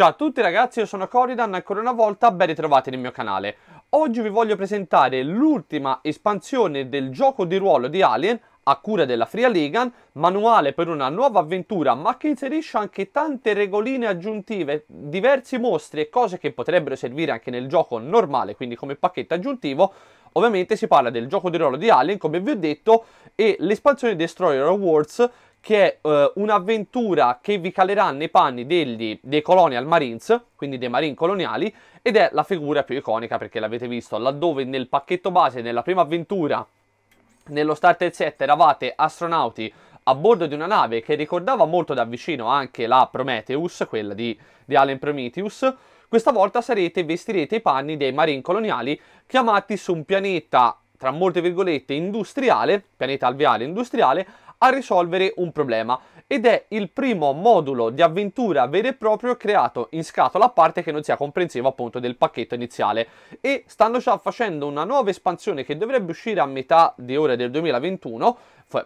Ciao a tutti ragazzi, io sono Coridan, ancora una volta ben ritrovati nel mio canale. Oggi vi voglio presentare l'ultima espansione del gioco di ruolo di Alien a cura della Free Legan, manuale per una nuova avventura ma che inserisce anche tante regoline aggiuntive, diversi mostri e cose che potrebbero servire anche nel gioco normale, quindi come pacchetto aggiuntivo. Ovviamente si parla del gioco di ruolo di Alien, come vi ho detto, e l'espansione Destroyer Awards che è eh, un'avventura che vi calerà nei panni degli, dei Colonial Marines, quindi dei Marine coloniali, ed è la figura più iconica perché l'avete visto, laddove nel pacchetto base, nella prima avventura, nello starter set eravate astronauti a bordo di una nave che ricordava molto da vicino anche la Prometheus, quella di, di Allen Prometheus, questa volta sarete, vestirete i panni dei Marine coloniali chiamati su un pianeta tra molte virgolette industriale, pianeta alveare industriale, a risolvere un problema ed è il primo modulo di avventura vero e proprio creato in scatola a parte che non sia comprensivo appunto del pacchetto iniziale e stanno già facendo una nuova espansione che dovrebbe uscire a metà di ora del 2021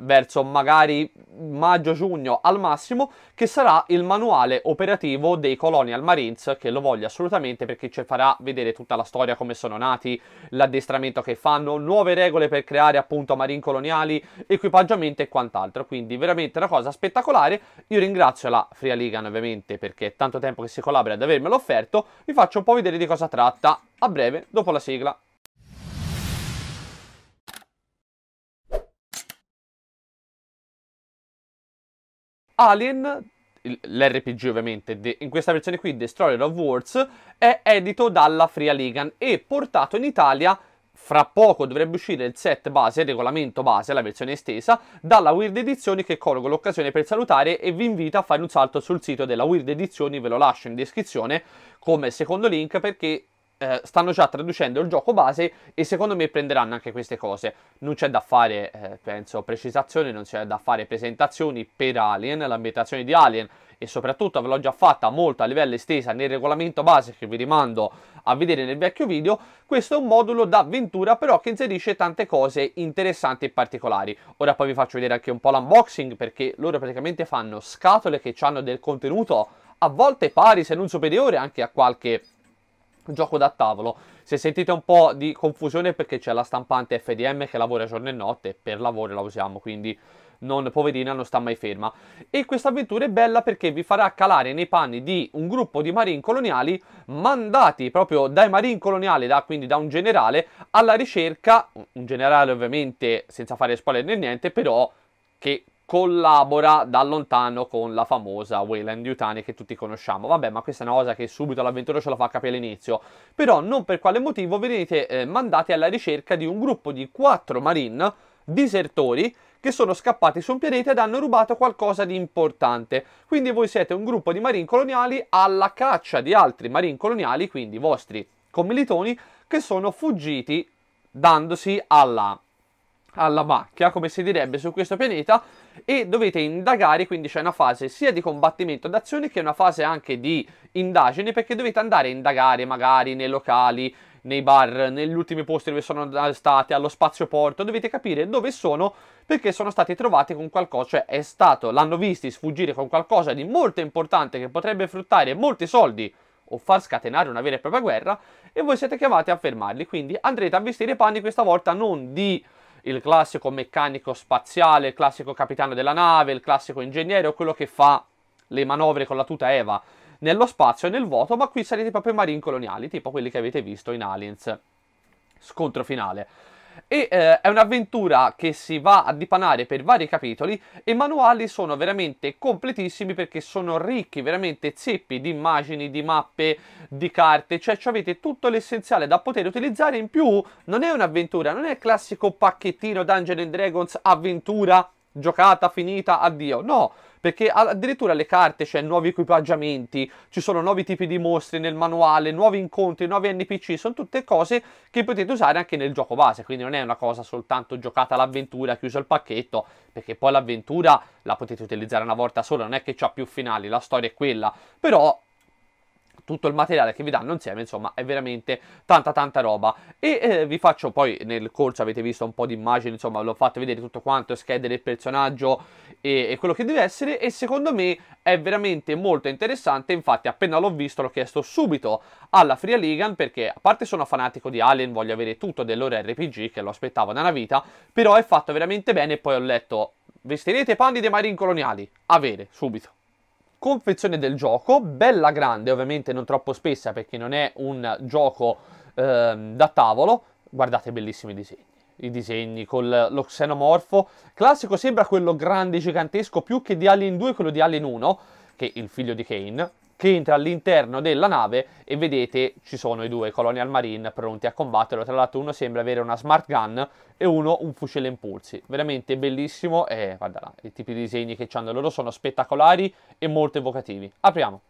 verso magari maggio-giugno al massimo, che sarà il manuale operativo dei Colonial Marines, che lo voglio assolutamente perché ci farà vedere tutta la storia, come sono nati, l'addestramento che fanno, nuove regole per creare appunto marine coloniali, equipaggiamento e quant'altro. Quindi veramente una cosa spettacolare. Io ringrazio la Fria Ligan ovviamente perché è tanto tempo che si collabora ad avermelo offerto. Vi faccio un po' vedere di cosa tratta a breve dopo la sigla. Alien, l'RPG ovviamente, in questa versione qui, Destroyer of Wars, è edito dalla Free Aligan e portato in Italia fra poco dovrebbe uscire il set base, il regolamento base, la versione estesa, dalla Weird Edizioni che colgo l'occasione per salutare e vi invito a fare un salto sul sito della Weird Edizioni, ve lo lascio in descrizione come secondo link perché eh, stanno già traducendo il gioco base e secondo me prenderanno anche queste cose. Non c'è da fare, eh, penso, precisazioni, non c'è da fare presentazioni per Alien, l'ambientazione di Alien e soprattutto ve l'ho già fatta molto a livello estesa nel regolamento base che vi rimando a vedere nel vecchio video, questo è un modulo d'avventura però che inserisce tante cose interessanti e particolari. Ora poi vi faccio vedere anche un po' l'unboxing perché loro praticamente fanno scatole che hanno del contenuto a volte pari se non superiore anche a qualche gioco da tavolo. Se sentite un po' di confusione perché c'è la stampante FDM che lavora giorno e notte, per lavoro la usiamo, quindi non, poverina non sta mai ferma. E questa avventura è bella perché vi farà calare nei panni di un gruppo di marine coloniali mandati proprio dai marine coloniali, da, quindi da un generale, alla ricerca, un generale ovviamente senza fare spoiler né niente, però che collabora da lontano con la famosa Wayland Yutani che tutti conosciamo. Vabbè, ma questa è una cosa che subito l'avventura ce la fa capire all'inizio. Però non per quale motivo venite eh, mandati alla ricerca di un gruppo di quattro marine disertori che sono scappati su un pianeta ed hanno rubato qualcosa di importante. Quindi voi siete un gruppo di marine coloniali alla caccia di altri marine coloniali, quindi vostri commilitoni, che sono fuggiti dandosi alla alla macchia, come si direbbe su questo pianeta, e dovete indagare, quindi c'è una fase sia di combattimento d'azione che una fase anche di indagine, perché dovete andare a indagare magari nei locali, nei bar, negli ultimi posti dove sono state, allo spazio porto, dovete capire dove sono perché sono stati trovati con qualcosa, cioè è stato, l'hanno visti sfuggire con qualcosa di molto importante che potrebbe fruttare molti soldi o far scatenare una vera e propria guerra e voi siete chiamati a fermarli, quindi andrete a vestire i panni questa volta non di il classico meccanico spaziale, il classico capitano della nave, il classico ingegnere o quello che fa le manovre con la tuta Eva nello spazio e nel vuoto, ma qui sarete proprio i marine coloniali, tipo quelli che avete visto in Aliens. Scontro finale e eh, è un'avventura che si va a dipanare per vari capitoli e i manuali sono veramente completissimi perché sono ricchi, veramente zeppi di immagini, di mappe, di carte, cioè avete tutto l'essenziale da poter utilizzare in più non è un'avventura, non è il classico pacchettino Dungeon Dragons avventura giocata, finita, addio. No, perché addirittura le carte, cioè nuovi equipaggiamenti, ci sono nuovi tipi di mostri nel manuale, nuovi incontri, nuovi NPC, sono tutte cose che potete usare anche nel gioco base, quindi non è una cosa soltanto giocata l'avventura, chiuso il pacchetto, perché poi l'avventura la potete utilizzare una volta sola, non è che c'ha più finali, la storia è quella, però tutto il materiale che vi danno insieme, insomma è veramente tanta tanta roba e eh, vi faccio poi nel corso avete visto un po' di immagini, insomma l'ho fatto vedere tutto quanto, schede del personaggio e, e quello che deve essere e secondo me è veramente molto interessante, infatti appena l'ho visto l'ho chiesto subito alla Free Ligan perché a parte sono fanatico di Alien, voglio avere tutto del loro RPG che lo aspettavo nella vita, però è fatto veramente bene e poi ho letto vestirete panni dei marini coloniali, avere subito confezione del gioco, bella grande, ovviamente non troppo spessa perché non è un gioco eh, da tavolo. Guardate, bellissimi disegni. I disegni con lo xenomorfo classico sembra quello grande gigantesco più che di Alien 2, quello di Alien 1, che è il figlio di Kane, che entra all'interno della nave e vedete ci sono i due Colonial Marine pronti a combatterlo. Tra l'altro uno sembra avere una smart gun e uno un fucile impulsi. Veramente bellissimo e guarda là, i tipi di disegni che hanno loro sono spettacolari e molto evocativi. Apriamo.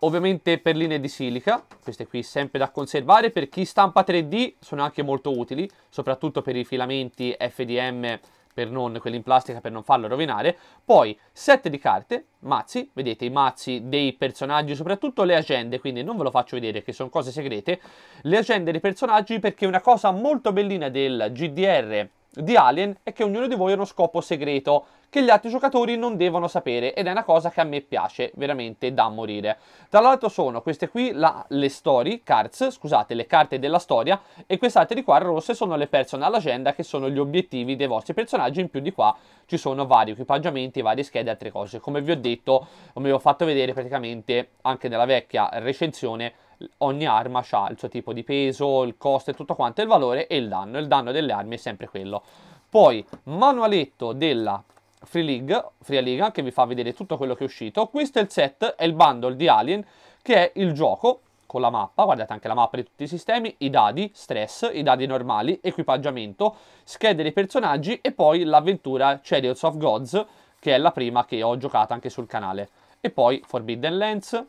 Ovviamente perline di silica, queste qui sempre da conservare, per chi stampa 3D sono anche molto utili, soprattutto per i filamenti FDM per non, quelli in plastica per non farlo rovinare. Poi set di carte, mazzi, vedete i mazzi dei personaggi, soprattutto le agende, quindi non ve lo faccio vedere che sono cose segrete, le agende dei personaggi perché una cosa molto bellina del GDR di Alien è che ognuno di voi ha uno scopo segreto che gli altri giocatori non devono sapere ed è una cosa che a me piace veramente da morire. Tra l'altro sono queste qui la, le story cards, scusate, le carte della storia e queste altre di qua rosse sono le personal agenda che sono gli obiettivi dei vostri personaggi, in più di qua ci sono vari equipaggiamenti, varie schede e altre cose. Come vi ho detto, come vi ho fatto vedere praticamente anche nella vecchia recensione, ogni arma ha il suo tipo di peso, il costo e tutto quanto, il valore e il danno. Il danno delle armi è sempre quello. Poi, manualetto della Free League, Free League, che vi fa vedere tutto quello che è uscito. Questo è il set, è il bundle di Alien, che è il gioco con la mappa, guardate anche la mappa di tutti i sistemi, i dadi, stress, i dadi normali, equipaggiamento, schede dei personaggi e poi l'avventura Chariots of Gods, che è la prima che ho giocato anche sul canale. E poi Forbidden Lands,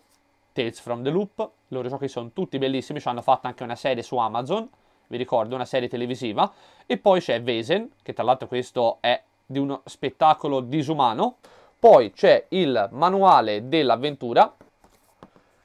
Tales from the Loop, i loro giochi sono tutti bellissimi, ci hanno fatto anche una serie su Amazon, vi ricordo, una serie televisiva. E poi c'è Vesen, che tra l'altro questo è di uno spettacolo disumano. Poi c'è il manuale dell'avventura,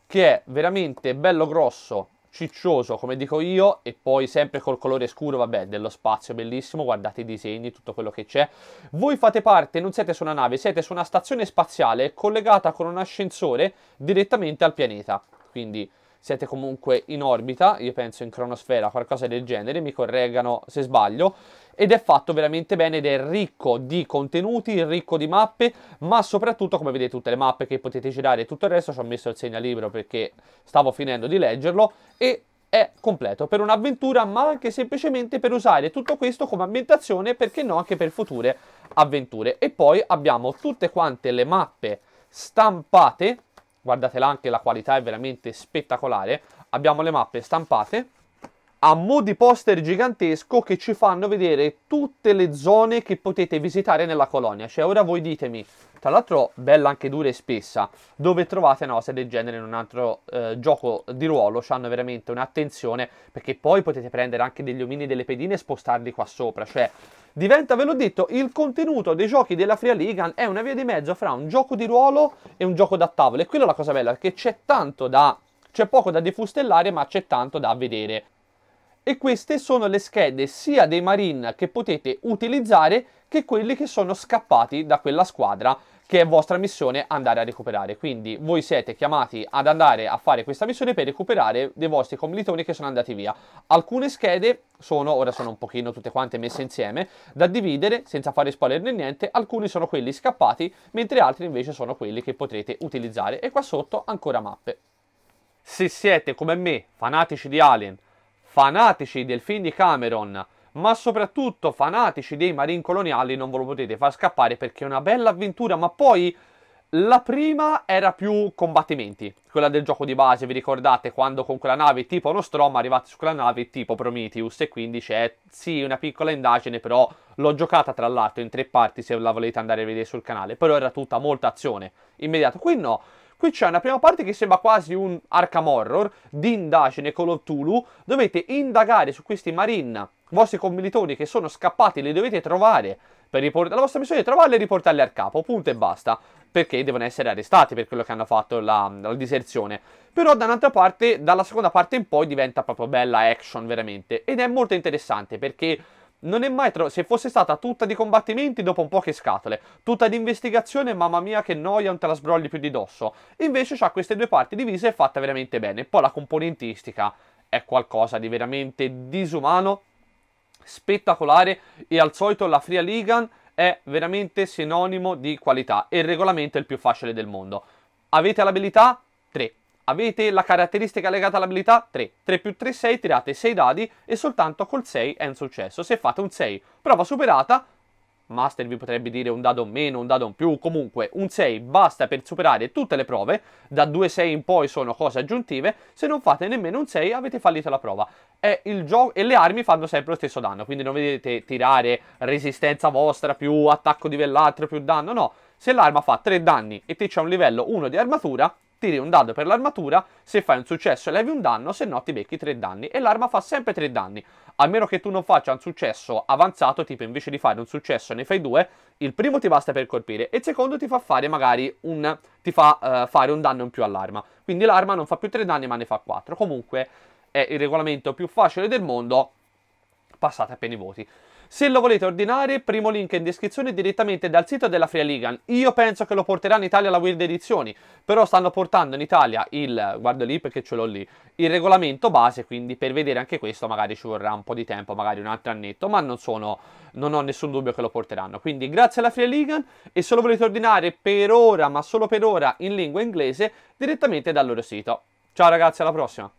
che è veramente bello grosso, ciccioso come dico io e poi sempre col colore scuro vabbè dello spazio bellissimo guardate i disegni tutto quello che c'è voi fate parte non siete su una nave siete su una stazione spaziale collegata con un ascensore direttamente al pianeta quindi siete comunque in orbita, io penso in cronosfera, qualcosa del genere, mi correggano se sbaglio, ed è fatto veramente bene ed è ricco di contenuti, ricco di mappe, ma soprattutto come vedete tutte le mappe che potete girare e tutto il resto, ci ho messo il segnalibro perché stavo finendo di leggerlo e è completo per un'avventura ma anche semplicemente per usare tutto questo come ambientazione perché no anche per future avventure e poi abbiamo tutte quante le mappe stampate guardatela anche la qualità è veramente spettacolare abbiamo le mappe stampate a mo' di poster gigantesco che ci fanno vedere tutte le zone che potete visitare nella colonia. Cioè, ora voi ditemi, tra l'altro bella anche dura e spessa, dove trovate una cosa del genere in un altro eh, gioco di ruolo, Ci hanno veramente un'attenzione, perché poi potete prendere anche degli omini e delle pedine e spostarli qua sopra. Cioè, diventa, ve l'ho detto, il contenuto dei giochi della Free League è una via di mezzo fra un gioco di ruolo e un gioco da tavolo. E quella è la cosa bella, perché c'è tanto da... C'è poco da defustellare, ma c'è tanto da vedere e queste sono le schede sia dei Marine che potete utilizzare che quelli che sono scappati da quella squadra che è vostra missione andare a recuperare. Quindi voi siete chiamati ad andare a fare questa missione per recuperare dei vostri commilitoni che sono andati via. Alcune schede sono, ora sono un pochino tutte quante messe insieme, da dividere senza fare spoiler né niente, alcuni sono quelli scappati, mentre altri invece sono quelli che potrete utilizzare. E qua sotto ancora mappe. Se siete come me, fanatici di Alien, fanatici del film di Cameron, ma soprattutto fanatici dei marine coloniali, non ve lo potete far scappare perché è una bella avventura, ma poi la prima era più combattimenti, quella del gioco di base, vi ricordate quando con quella nave tipo Nostromo arrivate su quella nave tipo Prometheus e quindi c'è sì una piccola indagine però l'ho giocata tra l'altro in tre parti se la volete andare a vedere sul canale, però era tutta molta azione immediato qui no, Qui c'è una prima parte che sembra quasi un Arkham Horror di indagine con of Tulu. Dovete indagare su questi Marine, vostri commilitoni che sono scappati, li dovete trovare. Per Riport- la vostra missione è trovarli e riportarli al capo, punto e basta. Perché devono essere arrestati per quello che hanno fatto la, la diserzione. Però da un'altra parte, dalla seconda parte in poi diventa proprio bella action veramente. Ed è molto interessante perché non è mai tro- se fosse stata tutta di combattimenti dopo un po' che scatole, tutta di investigazione, mamma mia che noia, non te la sbrogli più di dosso. Invece ha queste due parti divise e fatta veramente bene. Poi la componentistica è qualcosa di veramente disumano, spettacolare e al solito la Fria Ligan è veramente sinonimo di qualità e il regolamento è il più facile del mondo. Avete l'abilità? 3. Avete la caratteristica legata all'abilità? 3. 3 più 3, 6, tirate 6 dadi e soltanto col 6 è un successo. Se fate un 6, prova superata, Master vi potrebbe dire un dado meno, un dado in più, comunque un 6 basta per superare tutte le prove, da 2-6 in poi sono cose aggiuntive, se non fate nemmeno un 6 avete fallito la prova. E, e le armi fanno sempre lo stesso danno, quindi non vedete tirare resistenza vostra più attacco di vellatro più danno, no. Se l'arma fa 3 danni e te c'è un livello 1 di armatura, tiri un dado per l'armatura, se fai un successo levi un danno, se no ti becchi 3 danni e l'arma fa sempre 3 danni. A meno che tu non faccia un successo avanzato, tipo invece di fare un successo ne fai due, il primo ti basta per colpire e il secondo ti fa fare magari un ti fa uh, fare un danno in più all'arma. Quindi l'arma non fa più 3 danni ma ne fa 4. Comunque è il regolamento più facile del mondo. Passate appena i voti. Se lo volete ordinare, primo link in descrizione direttamente dal sito della Free Freeligan. Io penso che lo porterà in Italia la Weird Edizioni, però stanno portando in Italia il, guarda lì perché ce l'ho lì, il regolamento base, quindi per vedere anche questo magari ci vorrà un po' di tempo, magari un altro annetto, ma non, sono, non ho nessun dubbio che lo porteranno. Quindi grazie alla Freeligan e se lo volete ordinare per ora, ma solo per ora, in lingua inglese, direttamente dal loro sito. Ciao ragazzi, alla prossima!